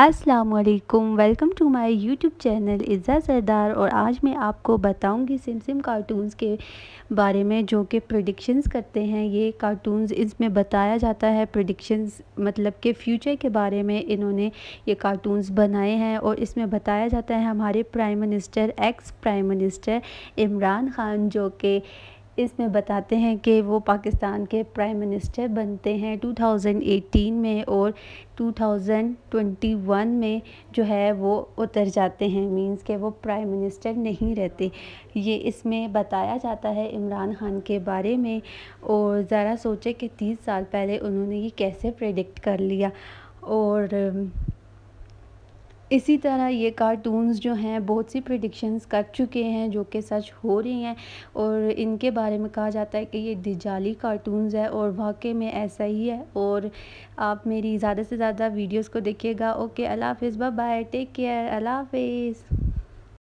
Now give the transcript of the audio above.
असलकुम welcome to my YouTube channel Izza Sardar और आज मैं आपको बताऊंगी सिम सिम कार्टून्स के बारे में जो कि प्रडिक्शंस करते हैं ये कार्टून्स इसमें बताया जाता है प्रडिक्शंस मतलब के फ्यूचर के बारे में इन्होंने ये कार्टून्स बनाए हैं और इसमें बताया जाता है हमारे prime minister ex prime minister Imran Khan जो कि इसमें बताते हैं कि वो पाकिस्तान के प्राइम मिनिस्टर बनते हैं 2018 में और 2021 में जो है वो उतर जाते हैं मींस के वो प्राइम मिनिस्टर नहीं रहते ये इसमें बताया जाता है इमरान खान के बारे में और ज़रा सोचे कि 30 साल पहले उन्होंने ये कैसे प्रेडिक्ट कर लिया और इसी तरह ये कार्टून्स जो हैं बहुत सी प्रडिक्शंस कर चुके हैं जो कि सच हो रही हैं और इनके बारे में कहा जाता है कि ये दिजाली कार्टून्स है और वाकई में ऐसा ही है और आप मेरी ज़्यादा से ज़्यादा वीडियोस को देखिएगा ओके अल्लाह हाफिज़ बाय टेक केयर अल्लाह हाफिज़